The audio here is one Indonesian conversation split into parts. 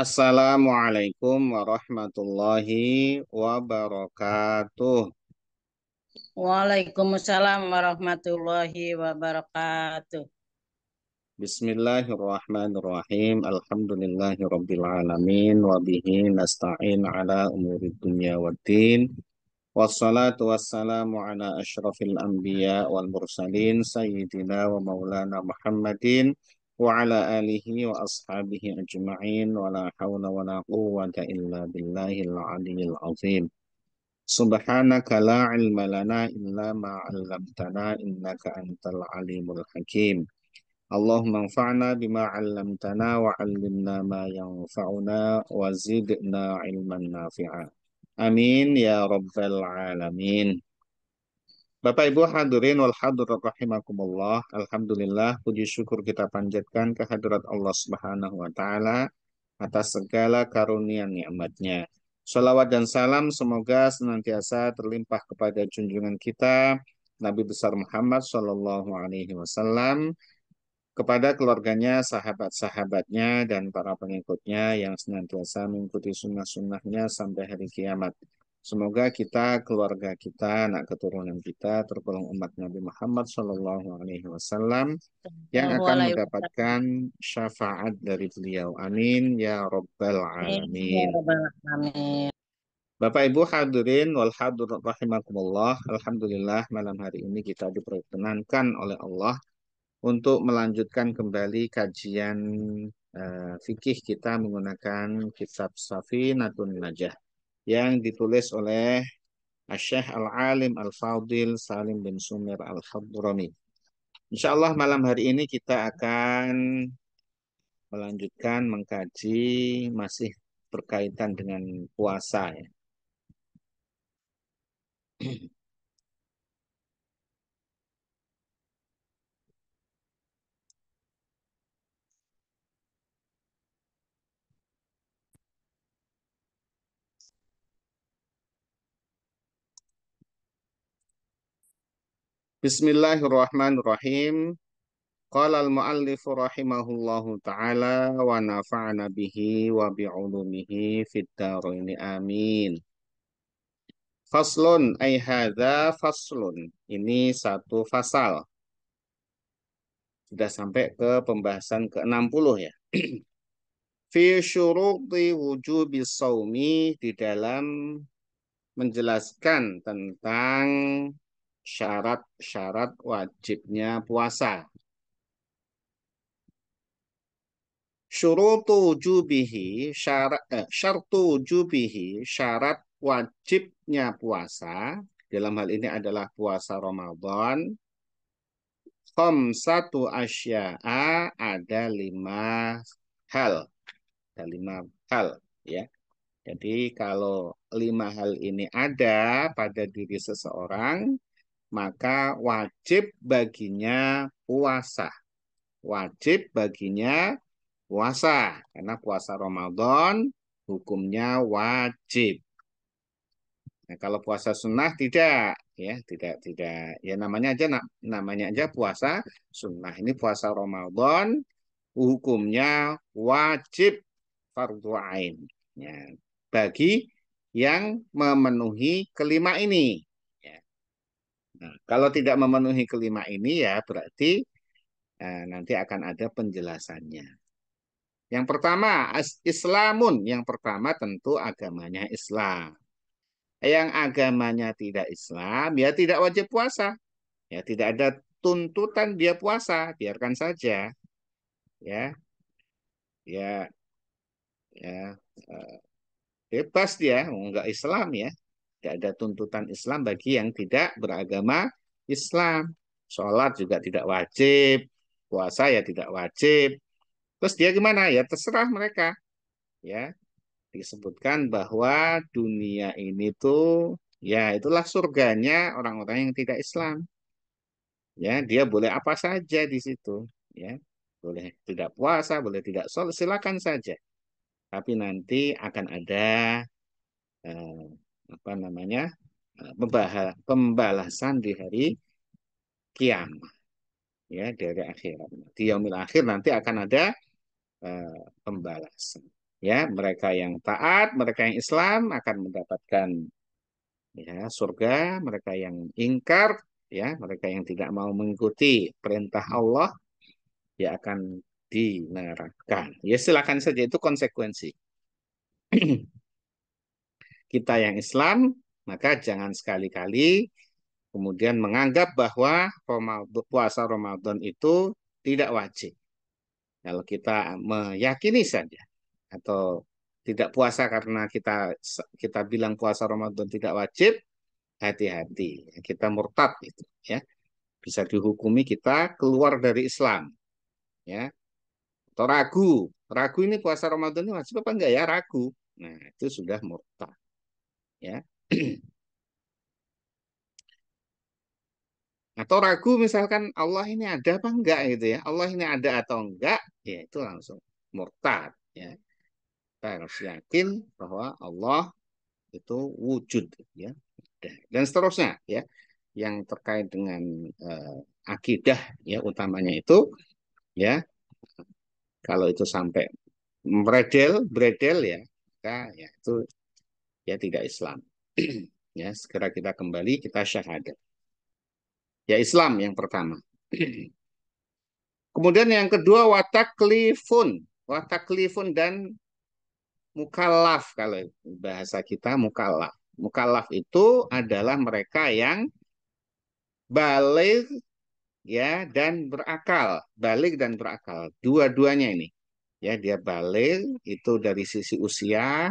Assalamualaikum warahmatullahi wabarakatuh. Waalaikumsalam warahmatullahi wabarakatuh. Bismillahirrahmanirrahim. Alhamdulillahi rabbil alamin wa bihi nasta'in ala umuri dunya waddin. Wassalatu wassalamu ala asyrafil anbiya wal mursalin sayyidina wa maulana Muhammadin وعلى آله وأصحابه أجمعين ولا حول ولا قوة إلا بالله العلي العظيم سبحانك لا علم لنا إلا ما علمتنا إنك أنت العليم الحكيم اللهم انفعنا بما علمتنا وعلمنا ما ينفعنا وزدنا علما نافعا آمين يا رب العالمين Bapak Ibu hadirin wal hadirat rahimakumullah. Alhamdulillah puji syukur kita panjatkan kehadirat Allah Subhanahu wa taala atas segala karunia nikmatnya. Salawat dan salam semoga senantiasa terlimpah kepada junjungan kita Nabi besar Muhammad Sallallahu alaihi wasallam kepada keluarganya, sahabat-sahabatnya, dan para pengikutnya yang senantiasa mengikuti sunnah-sunnahnya sampai hari kiamat. Semoga kita, keluarga kita, anak keturunan kita, tergolong umat Nabi Muhammad Shallallahu Alaihi Wasallam yang akan mendapatkan syafaat dari beliau. Amin ya Rabbal ya alamin. Bapak Ibu hadirin wal rahimakumullah. Alhamdulillah malam hari ini kita diperkenankan oleh Allah untuk melanjutkan kembali kajian uh, fikih kita menggunakan kitab Safi Natun Najah yang ditulis oleh Asyah Al-Alim Al-Fadil Salim bin Sumir al khadrami Insya Allah malam hari ini kita akan melanjutkan mengkaji masih berkaitan dengan puasa ya. Bismillahirrahmanirrahim. Qala al-muallif rahimahullahu taala wa nafa'na bihi wa bi ulumihi fid amin. Faslun ay hadza faslun. Ini satu fasal. Sudah sampai ke pembahasan ke-60 ya. Fi syuruti wujubi saumi di dalam menjelaskan tentang syarat-syarat wajibnya puasa. Syurutu jubihi syarat eh, syartu jubihi syarat wajibnya puasa dalam hal ini adalah puasa Ramadan kom satu asya'a ada lima hal ada lima hal ya jadi kalau lima hal ini ada pada diri seseorang maka wajib baginya puasa. Wajib baginya puasa karena puasa Ramadan hukumnya wajib. Nah, kalau puasa sunnah tidak ya, tidak tidak ya namanya aja namanya aja puasa sunnah. Ini puasa Ramadan hukumnya wajib fardhu ain. Ya, bagi yang memenuhi kelima ini Nah, kalau tidak memenuhi kelima ini ya berarti eh, nanti akan ada penjelasannya. Yang pertama, Islamun. Yang pertama tentu agamanya Islam. Yang agamanya tidak Islam, ya tidak wajib puasa. Ya tidak ada tuntutan dia puasa, biarkan saja. Ya. Ya. Ya. Eh, bebas dia, enggak Islam ya. Tidak ada tuntutan Islam bagi yang tidak beragama Islam. Sholat juga tidak wajib, puasa ya tidak wajib. Terus dia gimana? Ya terserah mereka. Ya, disebutkan bahwa dunia ini tuh ya itulah surganya orang-orang yang tidak Islam. Ya, dia boleh apa saja di situ, ya. Boleh tidak puasa, boleh tidak sholat, silakan saja. Tapi nanti akan ada eh, apa namanya eh, pembalasan di hari kiamat ya dari akhirat di yaumil akhir nanti akan ada uh, pembalasan ya mereka yang taat mereka yang Islam akan mendapatkan ya surga mereka yang ingkar ya mereka yang tidak mau mengikuti perintah Allah ya akan dinerakan ya silakan saja itu konsekuensi kita yang Islam, maka jangan sekali-kali kemudian menganggap bahwa puasa Ramadan itu tidak wajib. Kalau kita meyakini saja atau tidak puasa karena kita kita bilang puasa Ramadan tidak wajib, hati-hati. Kita murtad itu ya. Bisa dihukumi kita keluar dari Islam. Ya. Atau ragu. Ragu ini puasa Ramadan ini wajib apa enggak ya? Ragu. Nah, itu sudah murtad ya atau ragu misalkan Allah ini ada apa enggak gitu ya Allah ini ada atau enggak ya itu langsung murtad ya kita harus yakin bahwa Allah itu wujud ya dan seterusnya ya yang terkait dengan uh, akidah ya utamanya itu ya kalau itu sampai meredel bredel ya maka ya itu ya tidak Islam ya segera kita kembali kita syahadat ya Islam yang pertama kemudian yang kedua wataklifun wataklifun dan mukallaf kalau bahasa kita mukallaf mukallaf itu adalah mereka yang balik ya dan berakal balik dan berakal dua-duanya ini ya dia balik itu dari sisi usia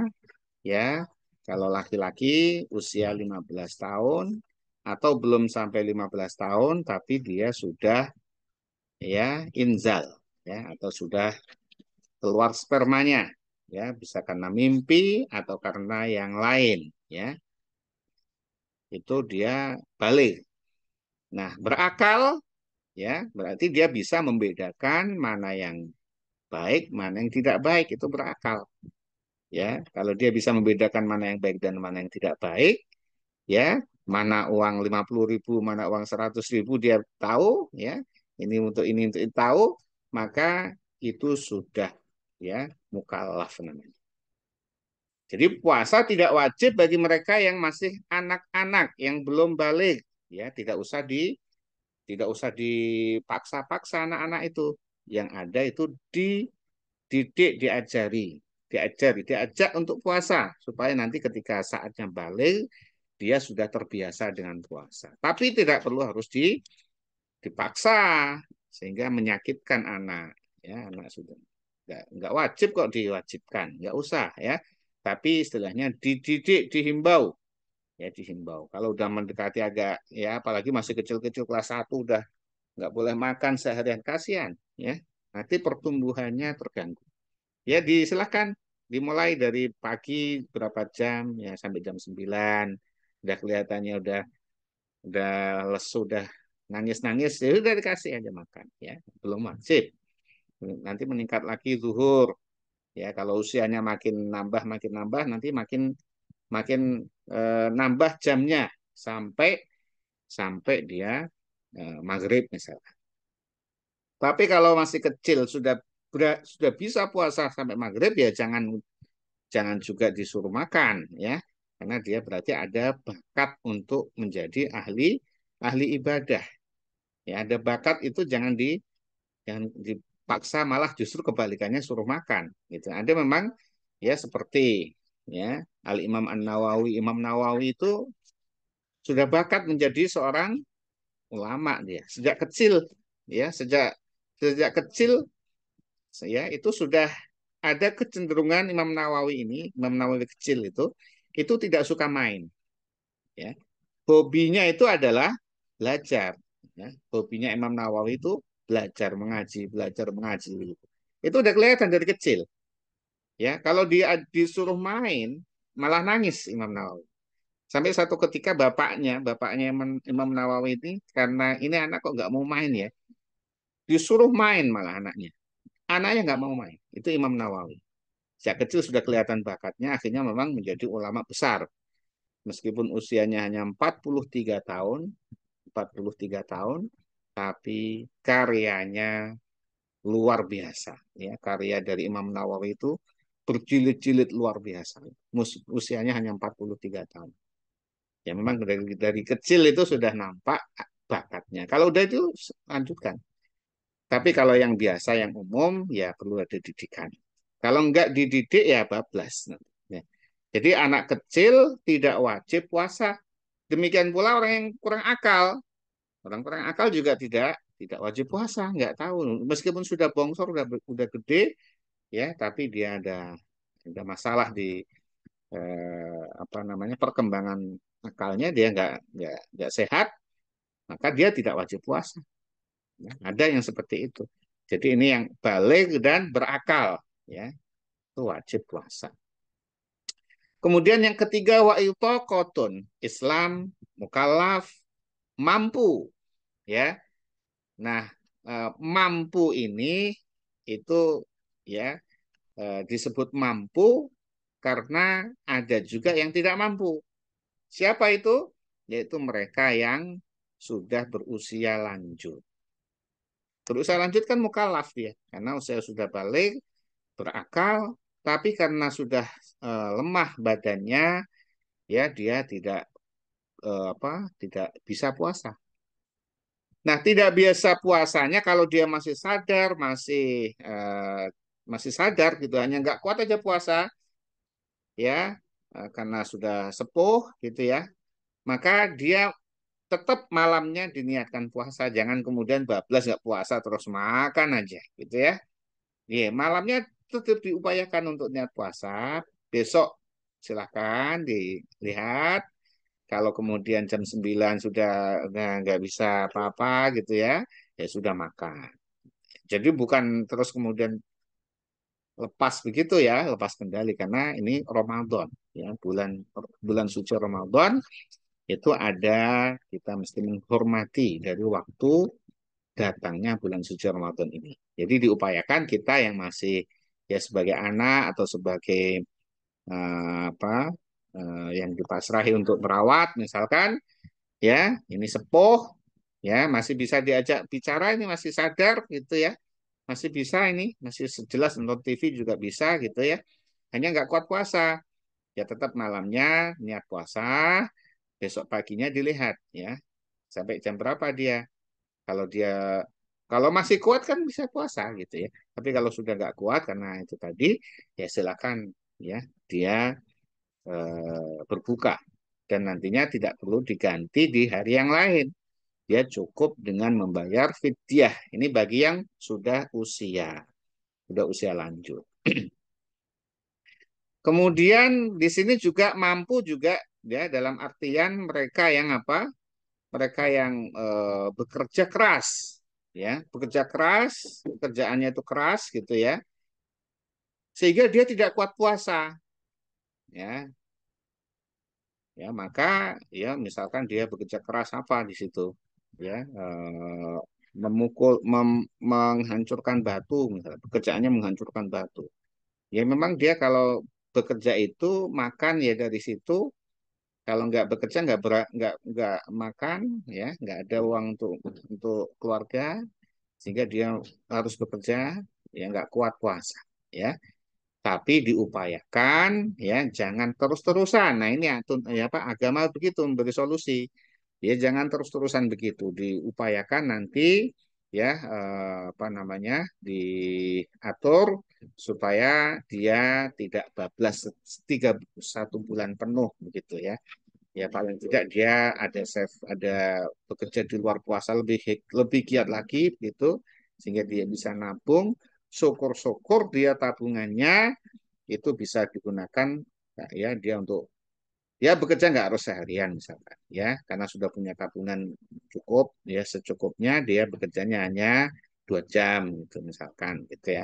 ya kalau laki-laki usia 15 hmm. tahun atau belum sampai 15 tahun tapi dia sudah ya inzal ya atau sudah keluar spermanya ya bisa karena mimpi atau karena yang lain ya itu dia balik nah berakal ya berarti dia bisa membedakan mana yang baik mana yang tidak baik itu berakal ya kalau dia bisa membedakan mana yang baik dan mana yang tidak baik ya mana uang puluh ribu mana uang seratus ribu dia tahu ya ini untuk ini untuk ini tahu maka itu sudah ya mukallaf namanya jadi puasa tidak wajib bagi mereka yang masih anak-anak yang belum balik ya tidak usah di tidak usah dipaksa-paksa anak-anak itu yang ada itu dididik diajari diajar, diajak untuk puasa supaya nanti ketika saatnya balik dia sudah terbiasa dengan puasa. Tapi tidak perlu harus di, dipaksa sehingga menyakitkan anak. Ya, anak sudah nggak nggak wajib kok diwajibkan, nggak usah ya. Tapi istilahnya dididik, dihimbau, ya dihimbau. Kalau udah mendekati agak ya apalagi masih kecil-kecil kelas satu udah nggak boleh makan seharian kasihan ya. Nanti pertumbuhannya terganggu. Ya, disilahkan dimulai dari pagi berapa jam ya sampai jam 9. Udah kelihatannya udah udah lesu, udah nangis-nangis, ya udah dikasih aja makan ya. Belum masih Nanti meningkat lagi zuhur. Ya, kalau usianya makin nambah makin nambah nanti makin makin e, nambah jamnya sampai sampai dia e, maghrib misalnya. Tapi kalau masih kecil sudah sudah bisa puasa sampai maghrib ya jangan jangan juga disuruh makan ya karena dia berarti ada bakat untuk menjadi ahli ahli ibadah ya ada bakat itu jangan di jangan dipaksa malah justru kebalikannya suruh makan gitu ada memang ya seperti ya al Imam An Nawawi Imam Nawawi itu sudah bakat menjadi seorang ulama dia sejak kecil ya sejak sejak kecil saya itu sudah ada kecenderungan Imam Nawawi ini, Imam Nawawi kecil itu, itu tidak suka main. Ya. Hobinya itu adalah belajar. Ya. Hobinya Imam Nawawi itu belajar, mengaji, belajar, mengaji. Itu udah kelihatan dari kecil. Ya, kalau dia disuruh main, malah nangis Imam Nawawi. Sampai satu ketika bapaknya, bapaknya Imam Nawawi ini, karena ini anak kok nggak mau main ya, disuruh main malah anaknya. Anaknya nggak mau main. Itu Imam Nawawi. Sejak kecil sudah kelihatan bakatnya, akhirnya memang menjadi ulama besar. Meskipun usianya hanya 43 tahun, 43 tahun, tapi karyanya luar biasa. Ya, karya dari Imam Nawawi itu berjilid-jilid luar biasa. Usianya hanya 43 tahun. Ya memang dari, dari kecil itu sudah nampak bakatnya. Kalau udah itu lanjutkan. Tapi kalau yang biasa, yang umum, ya perlu ada didikan. Kalau enggak dididik, ya bablas. Ya. Jadi anak kecil tidak wajib puasa. Demikian pula orang yang kurang akal. Orang kurang akal juga tidak tidak wajib puasa, Enggak tahu. Meskipun sudah bongsor, sudah, sudah gede, ya, tapi dia ada ada masalah di eh, apa namanya perkembangan akalnya dia enggak nggak nggak sehat, maka dia tidak wajib puasa. Ya, ada yang seperti itu. Jadi ini yang balik dan berakal, ya itu wajib puasa. Kemudian yang ketiga wa kotun Islam mukallaf mampu, ya. Nah e, mampu ini itu ya e, disebut mampu karena ada juga yang tidak mampu. Siapa itu? Yaitu mereka yang sudah berusia lanjut Dulu saya lanjutkan mukalaf ya karena usia sudah balik berakal tapi karena sudah e, lemah badannya ya dia tidak e, apa tidak bisa puasa. Nah, tidak biasa puasanya kalau dia masih sadar, masih e, masih sadar gitu, hanya nggak kuat aja puasa, ya e, karena sudah sepuh gitu ya. Maka dia tetap malamnya diniatkan puasa, jangan kemudian bablas nggak puasa terus makan aja, gitu ya. Iya, malamnya tetap diupayakan untuk niat puasa. Besok silahkan dilihat. Kalau kemudian jam 9 sudah nggak bisa apa-apa gitu ya, ya sudah makan. Jadi bukan terus kemudian lepas begitu ya, lepas kendali karena ini Ramadan ya, bulan bulan suci Ramadan itu ada kita mesti menghormati dari waktu datangnya bulan suci Ramadan ini. Jadi diupayakan kita yang masih ya sebagai anak atau sebagai uh, apa uh, yang dipasrahi untuk merawat misalkan ya ini sepuh ya masih bisa diajak bicara ini masih sadar gitu ya masih bisa ini masih jelas nonton TV juga bisa gitu ya hanya nggak kuat puasa ya tetap malamnya niat puasa besok paginya dilihat ya sampai jam berapa dia kalau dia kalau masih kuat kan bisa puasa gitu ya tapi kalau sudah nggak kuat karena itu tadi ya silakan ya dia e, berbuka dan nantinya tidak perlu diganti di hari yang lain dia cukup dengan membayar fidyah ini bagi yang sudah usia sudah usia lanjut kemudian di sini juga mampu juga ya dalam artian mereka yang apa? Mereka yang e, bekerja keras, ya, bekerja keras, pekerjaannya itu keras gitu ya. Sehingga dia tidak kuat puasa. Ya. Ya, maka ya misalkan dia bekerja keras apa di situ, ya, e, memukul mem, menghancurkan batu misalnya, pekerjaannya menghancurkan batu. Ya memang dia kalau bekerja itu makan ya dari situ kalau nggak bekerja nggak nggak nggak makan ya nggak ada uang untuk untuk keluarga sehingga dia harus bekerja ya nggak kuat puasa ya tapi diupayakan ya jangan terus-terusan nah ini ya apa agama begitu memberi solusi ya jangan terus-terusan begitu diupayakan nanti ya eh, apa namanya diatur supaya dia tidak bablas tiga satu bulan penuh begitu ya ya paling tidak dia ada save ada bekerja di luar puasa lebih lebih giat lagi gitu sehingga dia bisa nabung syukur-syukur dia tabungannya itu bisa digunakan ya dia untuk ya bekerja nggak harus seharian misalkan ya karena sudah punya tabungan cukup ya secukupnya dia bekerjanya hanya dua jam gitu misalkan gitu ya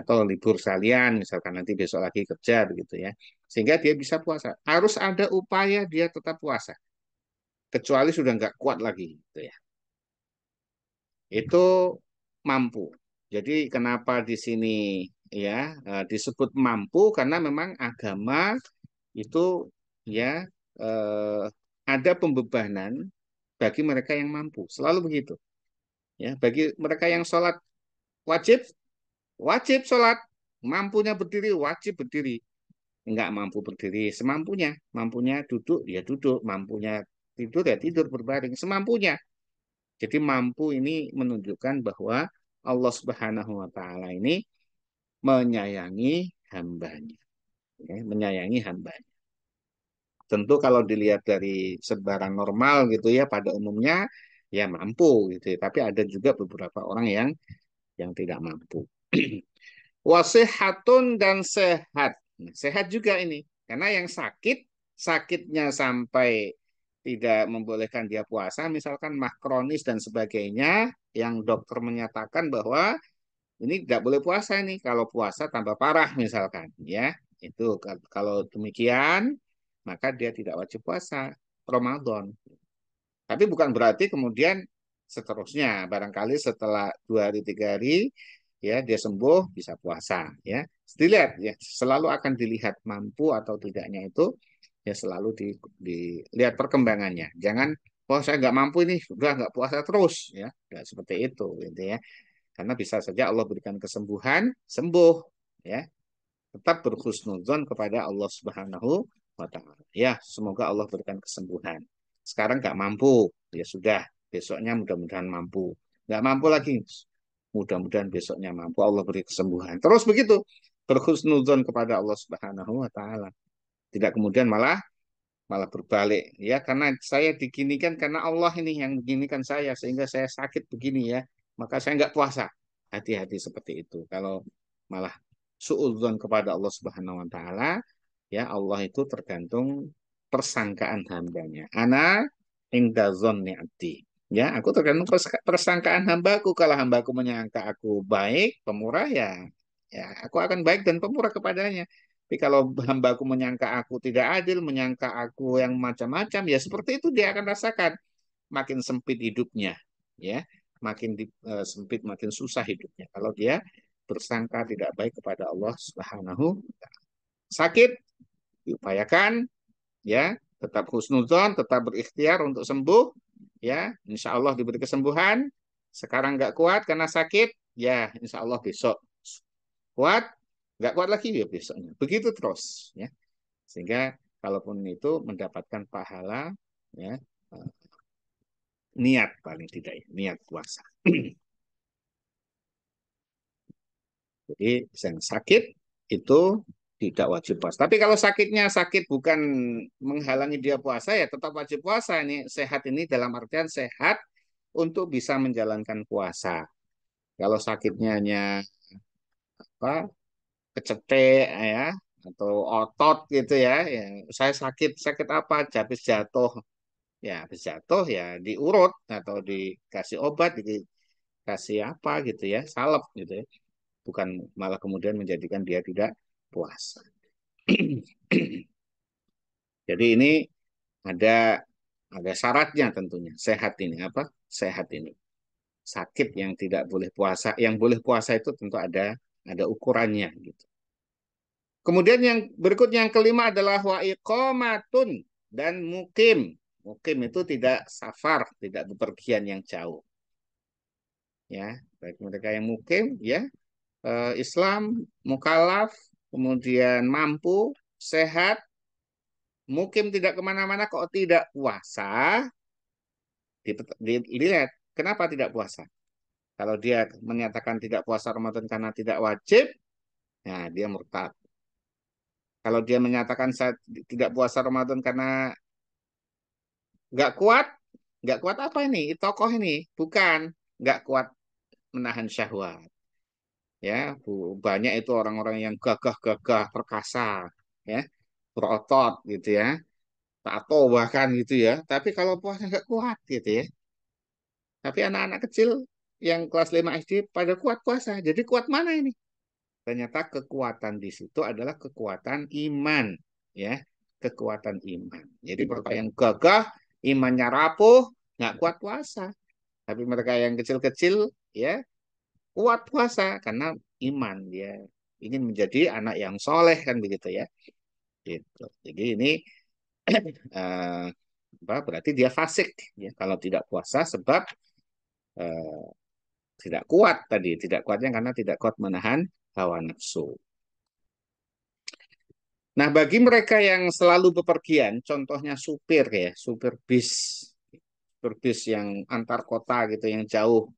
atau libur salian misalkan nanti besok lagi kerja begitu ya sehingga dia bisa puasa harus ada upaya dia tetap puasa kecuali sudah nggak kuat lagi gitu ya itu mampu jadi kenapa di sini ya e, disebut mampu karena memang agama itu ya eh, ada pembebanan bagi mereka yang mampu selalu begitu ya bagi mereka yang sholat wajib wajib sholat. Mampunya berdiri, wajib berdiri. Enggak mampu berdiri, semampunya. Mampunya duduk, ya duduk. Mampunya tidur, ya tidur berbaring. Semampunya. Jadi mampu ini menunjukkan bahwa Allah Subhanahu wa taala ini menyayangi hambanya. Ya, menyayangi hambanya. Tentu kalau dilihat dari sebaran normal gitu ya pada umumnya ya mampu gitu. Ya. Tapi ada juga beberapa orang yang yang tidak mampu. Wasihatun dan sehat. Nah, sehat juga ini. Karena yang sakit, sakitnya sampai tidak membolehkan dia puasa, misalkan makronis dan sebagainya, yang dokter menyatakan bahwa ini tidak boleh puasa ini kalau puasa tambah parah misalkan, ya itu kalau demikian maka dia tidak wajib puasa Ramadan. Tapi bukan berarti kemudian seterusnya barangkali setelah dua hari tiga hari ya dia sembuh bisa puasa ya dilihat ya selalu akan dilihat mampu atau tidaknya itu ya selalu di, dilihat perkembangannya jangan oh saya nggak mampu ini udah nggak puasa terus ya nggak seperti itu gitu ya karena bisa saja Allah berikan kesembuhan sembuh ya tetap berkhusnuzon kepada Allah Subhanahu wa taala ya semoga Allah berikan kesembuhan sekarang nggak mampu ya sudah besoknya mudah-mudahan mampu nggak mampu lagi mudah-mudahan besoknya mampu Allah beri kesembuhan terus begitu berhusnuzon kepada Allah Subhanahu wa taala tidak kemudian malah malah berbalik ya karena saya diginikan karena Allah ini yang beginikan saya sehingga saya sakit begini ya maka saya nggak puasa hati-hati seperti itu kalau malah suudzon kepada Allah Subhanahu wa taala ya Allah itu tergantung persangkaan hambanya ana inda zonni Ya, aku tergantung persangkaan hambaku. Kalau hambaku menyangka aku baik, pemurah ya, ya aku akan baik dan pemurah kepadanya. Tapi kalau hambaku menyangka aku tidak adil, menyangka aku yang macam-macam, ya seperti itu dia akan rasakan. Makin sempit hidupnya, ya, makin di, uh, sempit, makin susah hidupnya. Kalau dia bersangka tidak baik kepada Allah Subhanahu Sakit diupayakan, ya, tetap husnuzon, tetap berikhtiar untuk sembuh, ya insya Allah diberi kesembuhan. Sekarang nggak kuat karena sakit, ya insya Allah besok kuat, nggak kuat lagi ya besoknya. Begitu terus, ya. Sehingga kalaupun itu mendapatkan pahala, ya eh, niat paling tidak ya, niat puasa. Jadi yang sakit itu tidak wajib puasa. Tapi kalau sakitnya sakit bukan menghalangi dia puasa ya tetap wajib puasa ini sehat ini dalam artian sehat untuk bisa menjalankan puasa. Kalau sakitnya hanya apa kecetek ya atau otot gitu ya, ya saya sakit sakit apa habis jatuh ya habis jatuh ya diurut atau dikasih obat dikasih apa gitu ya salep gitu ya bukan malah kemudian menjadikan dia tidak puasa. Jadi ini ada ada syaratnya tentunya. Sehat ini apa? Sehat ini. Sakit yang tidak boleh puasa, yang boleh puasa itu tentu ada ada ukurannya gitu. Kemudian yang berikutnya yang kelima adalah wa iqamatun dan mukim. Mukim itu tidak safar, tidak bepergian yang jauh. Ya, baik mereka yang mukim ya eh, Islam mukalaf kemudian mampu, sehat, mukim tidak kemana-mana kok tidak puasa, dilihat kenapa tidak puasa. Kalau dia menyatakan tidak puasa Ramadan karena tidak wajib, ya dia murtad. Kalau dia menyatakan tidak puasa Ramadan karena nggak kuat, nggak kuat apa ini? Tokoh ini bukan nggak kuat menahan syahwat ya banyak itu orang-orang yang gagah-gagah perkasa ya berotot gitu ya tato bahkan gitu ya tapi kalau puasa nggak kuat gitu ya tapi anak-anak kecil yang kelas 5 SD pada kuat puasa jadi kuat mana ini ternyata kekuatan di situ adalah kekuatan iman ya kekuatan iman jadi iya, mereka yang gagah imannya rapuh nggak kuat puasa tapi mereka yang kecil-kecil ya kuat puasa karena iman dia ingin menjadi anak yang soleh kan begitu ya gitu jadi ini eh, berarti dia fasik ya kalau tidak puasa sebab uh, tidak kuat tadi tidak kuatnya karena tidak kuat menahan hawa nafsu Nah, bagi mereka yang selalu bepergian, contohnya supir ya, supir bis, supir bis yang antar kota gitu, yang jauh,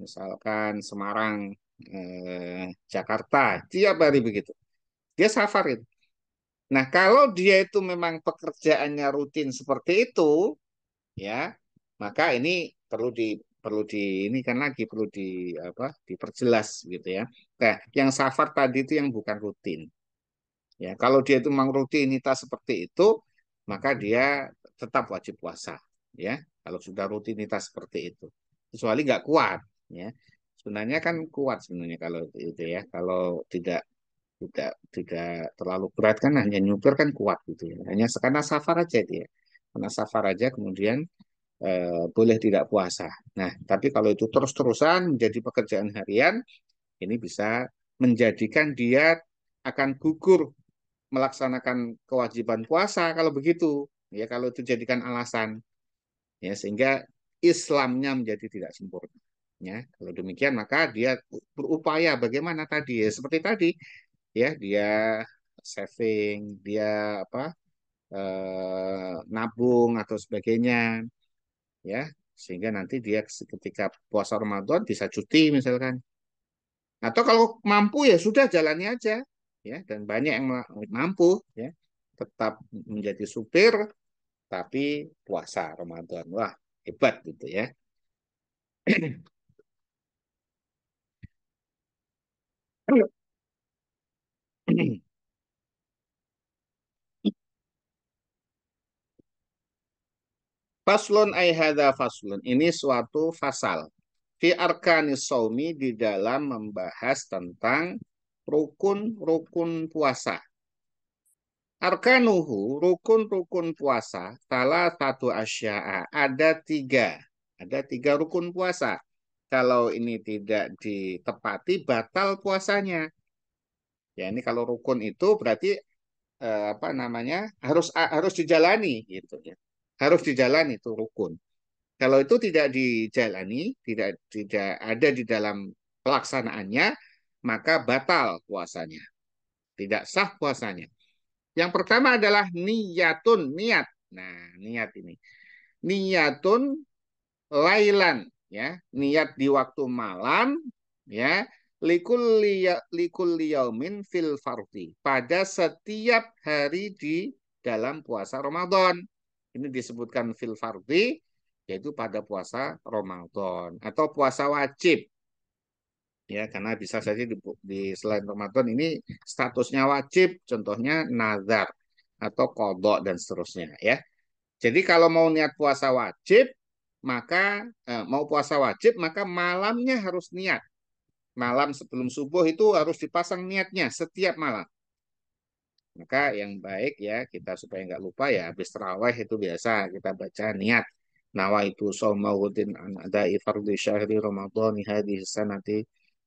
misalkan Semarang, eh, Jakarta, tiap hari begitu. Dia safar itu. Nah, kalau dia itu memang pekerjaannya rutin seperti itu, ya, maka ini perlu di perlu di ini kan lagi perlu di apa diperjelas gitu ya. Nah, yang safar tadi itu yang bukan rutin. Ya, kalau dia itu memang rutinitas seperti itu, maka dia tetap wajib puasa, ya. Kalau sudah rutinitas seperti itu, kecuali nggak kuat, ya sebenarnya kan kuat sebenarnya kalau itu ya kalau tidak tidak tidak terlalu berat kan hanya nyuper kan kuat gitu ya hanya karena safar aja dia ya. karena safar aja kemudian e, boleh tidak puasa nah tapi kalau itu terus terusan menjadi pekerjaan harian ini bisa menjadikan dia akan gugur melaksanakan kewajiban puasa kalau begitu ya kalau itu jadikan alasan ya sehingga Islamnya menjadi tidak sempurna Ya, kalau demikian maka dia berupaya bagaimana tadi ya seperti tadi ya dia saving, dia apa eh, nabung atau sebagainya ya sehingga nanti dia ketika puasa Ramadan bisa cuti misalkan atau kalau mampu ya sudah jalani aja ya dan banyak yang mampu ya tetap menjadi supir tapi puasa Ramadan wah hebat gitu ya Faslun ay hadha faslun. Ini suatu fasal. Fi arkani saumi di dalam membahas tentang rukun-rukun puasa. Arkanuhu, rukun-rukun puasa, tala satu asya'a. Ada tiga. Ada tiga rukun puasa kalau ini tidak ditepati batal puasanya. Ya ini kalau rukun itu berarti eh, apa namanya harus harus dijalani gitu ya. Harus dijalani itu rukun. Kalau itu tidak dijalani, tidak tidak ada di dalam pelaksanaannya, maka batal puasanya. Tidak sah puasanya. Yang pertama adalah niyatun, niat. Nah, niat ini. Niyatun lailan ya niat di waktu malam ya likul liyaumin fil farti pada setiap hari di dalam puasa Ramadan. Ini disebutkan fil farti yaitu pada puasa Ramadan atau puasa wajib. Ya, karena bisa saja di, di selain Ramadan ini statusnya wajib, contohnya nazar atau kodok dan seterusnya ya. Jadi kalau mau niat puasa wajib maka eh, mau puasa wajib maka malamnya harus niat. Malam sebelum subuh itu harus dipasang niatnya setiap malam. Maka yang baik ya kita supaya nggak lupa ya habis terawih itu biasa kita baca niat. Nawa itu sholmaudin an adai fardhi syahri ramadhan hadhihi sanati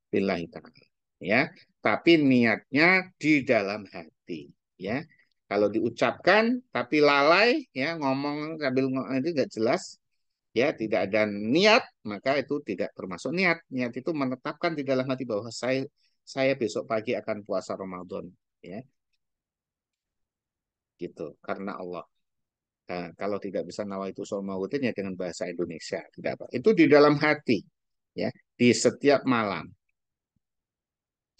billahi ta'ala. Ya, tapi niatnya di dalam hati, ya. Kalau diucapkan tapi lalai ya ngomong sambil ngomong itu nggak jelas ya tidak ada niat maka itu tidak termasuk niat niat itu menetapkan di dalam hati bahwa saya saya besok pagi akan puasa Ramadan ya gitu karena Allah nah, kalau tidak bisa nawa itu somawutin ya dengan bahasa Indonesia tidak apa itu di dalam hati ya di setiap malam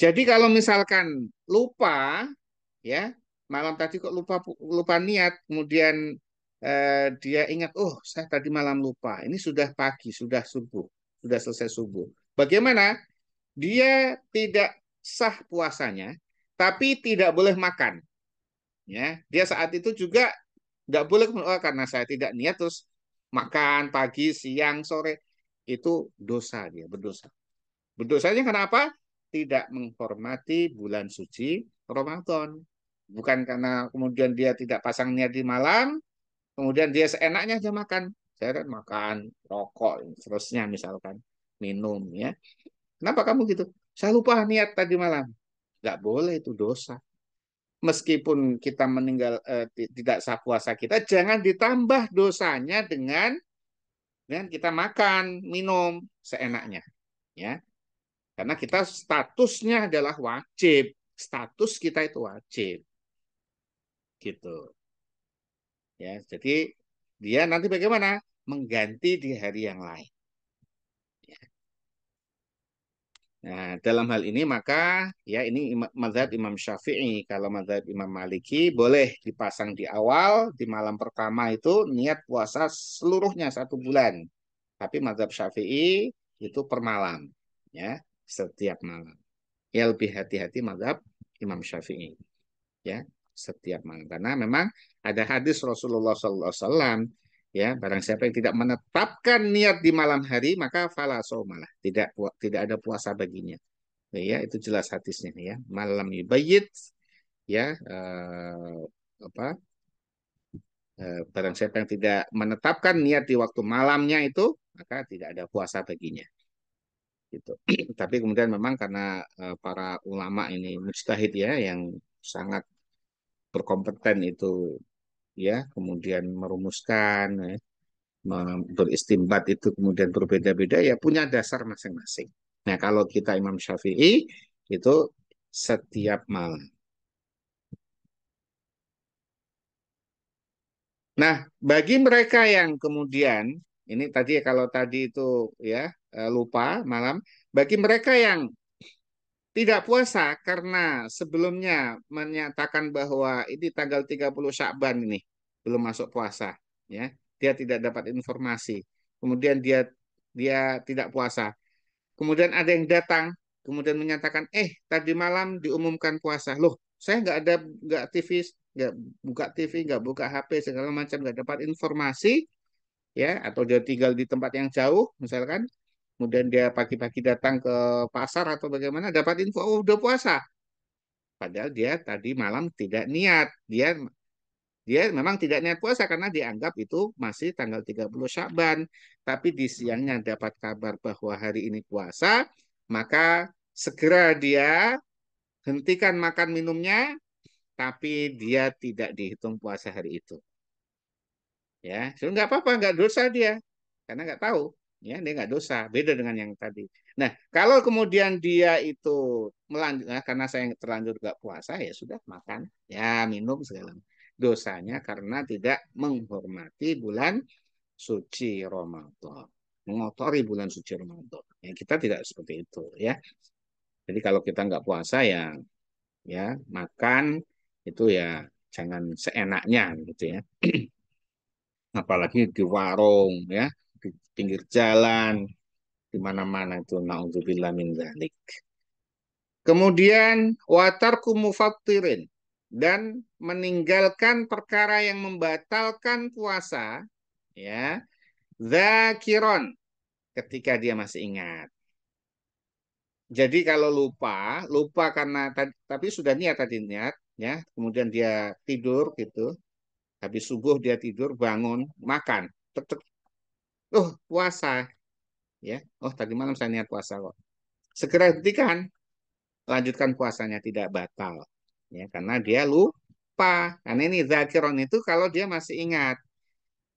jadi kalau misalkan lupa ya malam tadi kok lupa lupa niat kemudian Eh, dia ingat, oh saya tadi malam lupa. Ini sudah pagi, sudah subuh, sudah selesai subuh. Bagaimana? Dia tidak sah puasanya, tapi tidak boleh makan. Ya, dia saat itu juga nggak boleh oh, karena saya tidak niat terus makan pagi, siang, sore itu dosa dia berdosa. Berdosanya kenapa? Tidak menghormati bulan suci Ramadan. Bukan karena kemudian dia tidak pasang niat di malam, Kemudian dia seenaknya aja makan. Saya kan makan, rokok, seterusnya misalkan. Minum ya. Kenapa kamu gitu? Saya lupa niat tadi malam. Gak boleh itu dosa. Meskipun kita meninggal eh, tidak sah puasa kita, jangan ditambah dosanya dengan dengan kita makan, minum seenaknya, ya. Karena kita statusnya adalah wajib. Status kita itu wajib. Gitu. Ya, jadi dia nanti bagaimana? Mengganti di hari yang lain. Ya. Nah, dalam hal ini maka ya ini mazhab Imam Syafi'i. Kalau mazhab Imam Maliki boleh dipasang di awal di malam pertama itu niat puasa seluruhnya satu bulan. Tapi mazhab Syafi'i itu per malam ya, setiap malam. Ya lebih hati-hati mazhab Imam Syafi'i. Ya setiap malam karena memang ada hadis Rasulullah SAW ya barang siapa yang tidak menetapkan niat di malam hari maka fala malah tidak tidak ada puasa baginya ya itu jelas hadisnya ya malam ibayit ya eh, apa eh, barang siapa yang tidak menetapkan niat di waktu malamnya itu maka tidak ada puasa baginya gitu. Tapi kemudian memang karena eh, para ulama ini mujtahid ya yang sangat berkompeten itu ya kemudian merumuskan ya, beristimbat itu kemudian berbeda-beda ya punya dasar masing-masing. Nah kalau kita Imam Syafi'i itu setiap malam. Nah bagi mereka yang kemudian ini tadi kalau tadi itu ya eh, lupa malam bagi mereka yang tidak puasa karena sebelumnya menyatakan bahwa ini tanggal 30 Syakban ini belum masuk puasa, ya. Dia tidak dapat informasi. Kemudian dia dia tidak puasa. Kemudian ada yang datang, kemudian menyatakan, eh tadi malam diumumkan puasa. Loh, saya nggak ada nggak TV, nggak buka TV, nggak buka HP segala macam, nggak dapat informasi, ya. Atau dia tinggal di tempat yang jauh, misalkan, kemudian dia pagi-pagi datang ke pasar atau bagaimana dapat info oh udah puasa padahal dia tadi malam tidak niat dia dia memang tidak niat puasa karena dianggap itu masih tanggal 30 syaban, tapi di siangnya dapat kabar bahwa hari ini puasa maka segera dia hentikan makan minumnya tapi dia tidak dihitung puasa hari itu ya sudah nggak apa-apa nggak dosa dia karena nggak tahu ya dia nggak dosa beda dengan yang tadi nah kalau kemudian dia itu melanjut nah, karena saya terlanjur nggak puasa ya sudah makan ya minum segala dosanya karena tidak menghormati bulan suci Ramadan mengotori bulan suci Ramadan ya kita tidak seperti itu ya jadi kalau kita nggak puasa ya ya makan itu ya jangan seenaknya gitu ya apalagi di warung ya di pinggir jalan, di mana-mana itu naudzubillah min zalik. Kemudian watarku mufattirin dan meninggalkan perkara yang membatalkan puasa ya zakiron ketika dia masih ingat. Jadi kalau lupa, lupa karena tapi sudah niat tadi niat ya, kemudian dia tidur gitu. Habis subuh dia tidur, bangun, makan, tek, oh puasa ya oh tadi malam saya niat puasa kok segera hentikan lanjutkan puasanya tidak batal ya karena dia lupa karena ini zakiron itu kalau dia masih ingat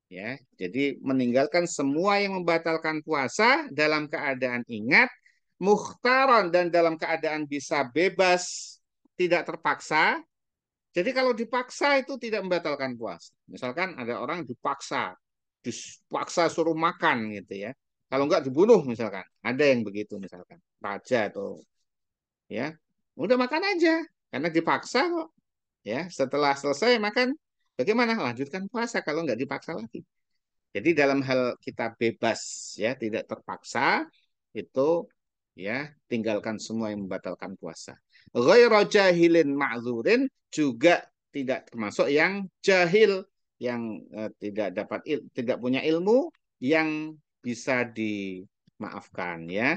ya jadi meninggalkan semua yang membatalkan puasa dalam keadaan ingat muhtaron dan dalam keadaan bisa bebas tidak terpaksa jadi kalau dipaksa itu tidak membatalkan puasa misalkan ada orang dipaksa dipaksa suruh makan gitu ya. Kalau enggak dibunuh misalkan. Ada yang begitu misalkan. Raja atau ya. Udah makan aja karena dipaksa kok. Ya, setelah selesai makan bagaimana? Lanjutkan puasa kalau enggak dipaksa lagi. Jadi dalam hal kita bebas ya, tidak terpaksa itu ya tinggalkan semua yang membatalkan puasa. Ghairu jahilin ma'zurin juga tidak termasuk yang jahil yang eh, tidak dapat il, tidak punya ilmu yang bisa dimaafkan ya.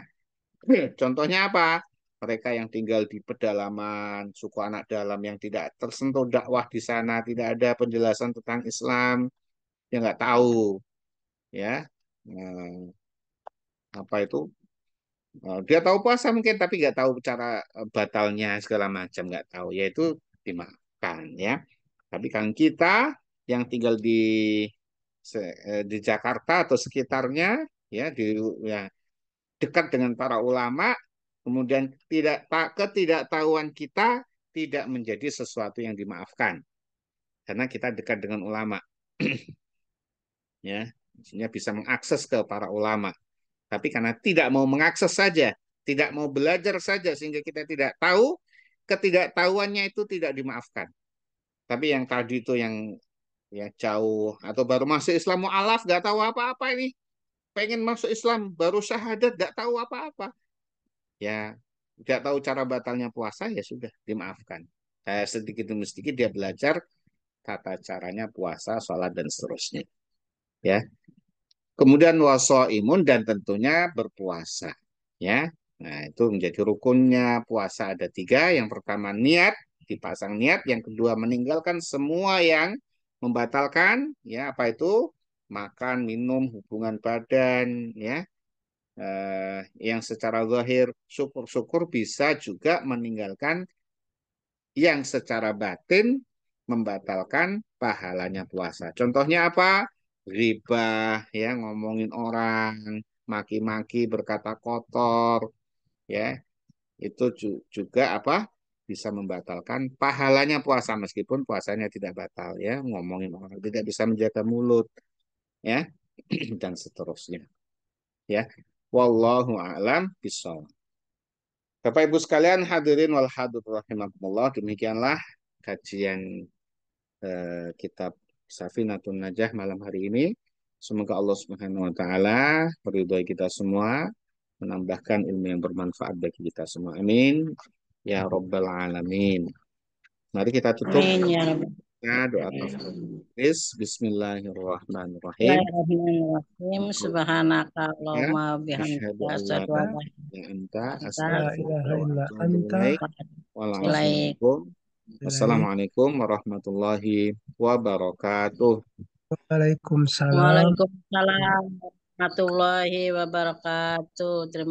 Contohnya apa? Mereka yang tinggal di pedalaman, suku anak dalam yang tidak tersentuh dakwah di sana, tidak ada penjelasan tentang Islam, dia nggak tahu, ya nah, apa itu? Nah, dia tahu puasa mungkin tapi nggak tahu cara eh, batalnya segala macam nggak tahu, yaitu dimakan ya. Tapi kan kita yang tinggal di eh, di Jakarta atau sekitarnya ya di ya, dekat dengan para ulama kemudian tidak ketidaktahuan kita tidak menjadi sesuatu yang dimaafkan karena kita dekat dengan ulama ya maksudnya bisa mengakses ke para ulama tapi karena tidak mau mengakses saja tidak mau belajar saja sehingga kita tidak tahu ketidaktahuannya itu tidak dimaafkan tapi yang tadi itu yang ya jauh atau baru masuk Islam mau mualaf nggak tahu apa-apa ini pengen masuk Islam baru syahadat nggak tahu apa-apa ya nggak tahu cara batalnya puasa ya sudah dimaafkan eh, sedikit demi sedikit dia belajar tata caranya puasa sholat dan seterusnya ya kemudian imun dan tentunya berpuasa ya nah itu menjadi rukunnya puasa ada tiga yang pertama niat dipasang niat yang kedua meninggalkan semua yang membatalkan ya apa itu makan, minum, hubungan badan ya. Eh, yang secara zahir syukur-syukur bisa juga meninggalkan yang secara batin membatalkan pahalanya puasa. Contohnya apa? Riba ya ngomongin orang, maki-maki berkata kotor ya. Itu juga apa? bisa membatalkan pahalanya puasa meskipun puasanya tidak batal ya ngomongin orang tidak bisa menjaga mulut ya dan seterusnya ya wallahu a'lam bishawab Bapak Ibu sekalian hadirin wal hadir rahimakumullah demikianlah kajian eh, kitab Safinatun Najah malam hari ini semoga Allah Subhanahu wa taala meridhai kita semua menambahkan ilmu yang bermanfaat bagi kita semua amin ya Rabbal Alamin. Mari kita tutup. Amin, ya Kita doa tafsir. Bismillahirrahmanirrahim. Bismillahirrahmanirrahim. Subhanakallahumma ya, bihamdika asyhadu an la ilaha illa anta astaghfiruka Wassalamualaikum warahmatullahi wabarakatuh. Waalaikumsalam. Waalaikumsalam warahmatullahi wabarakatuh. Terima